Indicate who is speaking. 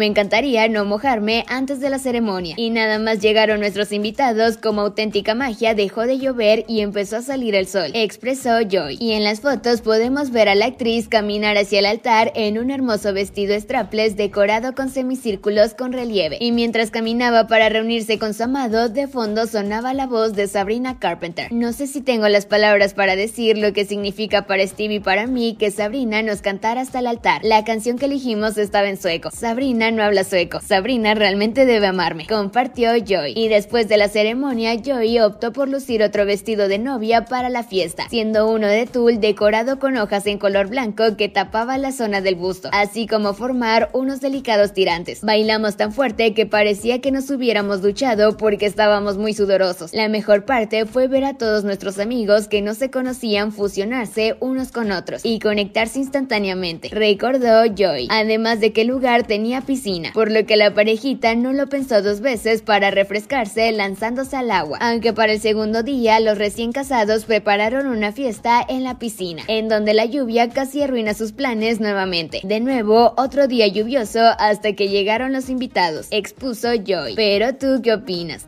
Speaker 1: Me encantaría no mojarme antes de la ceremonia. Y nada más llegaron nuestros invitados, como auténtica magia dejó de llover y empezó a salir el sol, expresó Joy. Y en las fotos podemos ver a la actriz caminar hacia el altar en un hermoso vestido strapless decorado con semicírculos con relieve. Y mientras caminaba para reunirse con su amado, de fondo sonaba la voz de Sabrina Carpenter. No sé si tengo las palabras para decir lo que significa para Steve y para mí que Sabrina nos cantara hasta el altar. La canción que elegimos estaba en sueco. Sabrina no habla sueco. Sabrina realmente debe amarme, compartió Joy. Y después de la ceremonia, Joy optó por lucir otro vestido de novia para la fiesta, siendo uno de tul decorado con hojas en color blanco que tapaba la zona del busto, así como formar unos delicados tirantes. Bailamos tan fuerte que parecía que nos hubiéramos duchado porque estábamos muy sudorosos. La mejor parte fue ver a todos nuestros amigos que no se conocían fusionarse unos con otros y conectarse instantáneamente, recordó Joy. Además de que el lugar tenía por lo que la parejita no lo pensó dos veces para refrescarse lanzándose al agua, aunque para el segundo día los recién casados prepararon una fiesta en la piscina, en donde la lluvia casi arruina sus planes nuevamente. De nuevo, otro día lluvioso hasta que llegaron los invitados, expuso Joy. Pero tú qué opinas?